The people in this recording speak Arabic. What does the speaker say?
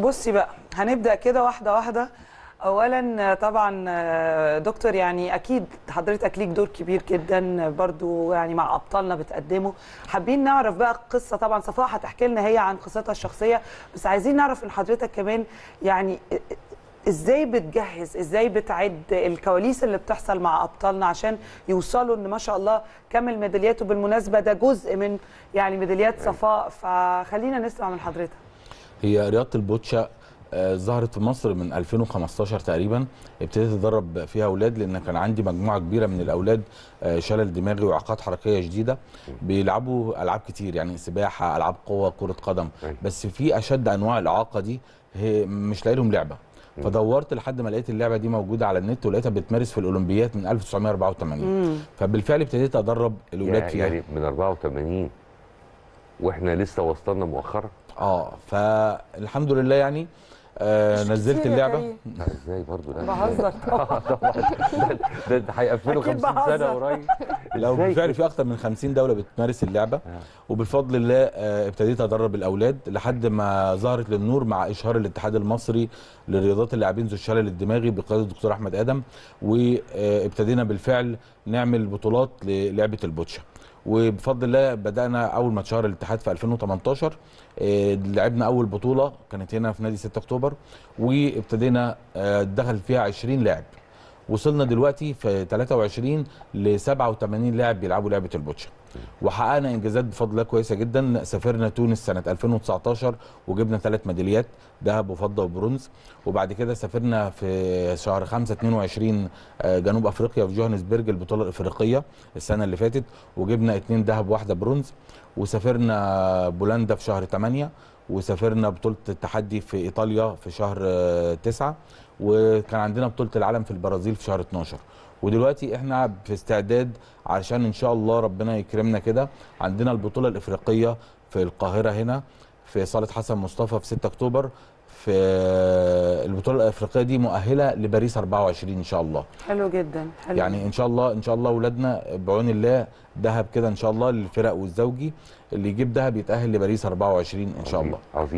بصي بقى هنبدا كده واحده واحده اولا طبعا دكتور يعني اكيد حضرتك ليك دور كبير جدا برضو يعني مع ابطالنا بتقدمه حابين نعرف بقى القصه طبعا صفاء هتحكي لنا هي عن قصتها الشخصيه بس عايزين نعرف من حضرتك كمان يعني ازاي بتجهز ازاي بتعد الكواليس اللي بتحصل مع ابطالنا عشان يوصلوا ان ما شاء الله كم الميداليات وبالمناسبه ده جزء من يعني ميداليات صفاء فخلينا نسمع من حضرتك هي رياضه البوتشا آه، ظهرت في مصر من 2015 تقريبا ابتديت اتدرب فيها اولاد لان كان عندي مجموعه كبيره من الاولاد آه، شلل دماغي واعاقات حركيه شديده بيلعبوا العاب كتير يعني سباحه العاب قوه كره قدم أيوة. بس في اشد انواع الاعاقه دي هي مش لاقي لهم لعبه فدورت لحد ما لقيت اللعبه دي موجوده على النت ولقيتها بتمارس في الاولمبيات من 1984 فبالفعل ابتديت ادرب الاولاد فيها يعني من 84 واحنا لسه وصلنا مؤخرا اه فالحمد لله يعني آه نزلت اللعبه يعني. ازاي برضه آه، ده بهزر ده ده هيقفلوا 50 سنه قريب لو بالفعل في اكتر من 50 دوله بتمارس اللعبه آه. وبفضل الله آه ابتديت ادرب الاولاد لحد ما ظهرت للنور مع اشهار الاتحاد المصري لرياضات اللاعبين ذو الشلل الدماغي بقياده الدكتور احمد ادم وابتدينا بالفعل نعمل بطولات للعبه البوتشا وبفضل الله بدانا اول ما اتشهر الاتحاد في 2018 آه، لعبنا اول بطوله كانت هنا في نادي 6 اكتوبر وابتدينا آه، دخل فيها 20 لاعب وصلنا دلوقتي في 23 ل 87 لاعب بيلعبوا لعبه البوتشا وحققنا انجازات بفضل الله كويسه جدا سافرنا تونس سنه 2019 وجبنا ثلاث ميداليات ذهب وفضه وبرونز وبعد كده سافرنا في شهر 5 22 آه، جنوب افريقيا في جوهانسبرج البطوله الافريقيه السنه اللي فاتت وجبنا اثنين ذهب وواحده برونز وسافرنا بولندا في شهر 8 وسافرنا بطوله التحدي في ايطاليا في شهر 9 آه، وكان عندنا بطوله العالم في البرازيل في شهر 12 ودلوقتي احنا في استعداد علشان ان شاء الله ربنا يكرمنا كده عندنا البطوله الافريقيه في القاهره هنا في صاله حسن مصطفى في 6 اكتوبر في البطوله الافريقيه دي مؤهله لباريس 24 ان شاء الله حلو جدا حلو يعني ان شاء الله ان شاء الله اولادنا بعون الله ذهب كده ان شاء الله للفرق والزوجي اللي يجيب ذهب يتاهل لباريس 24 ان شاء الله عظيم.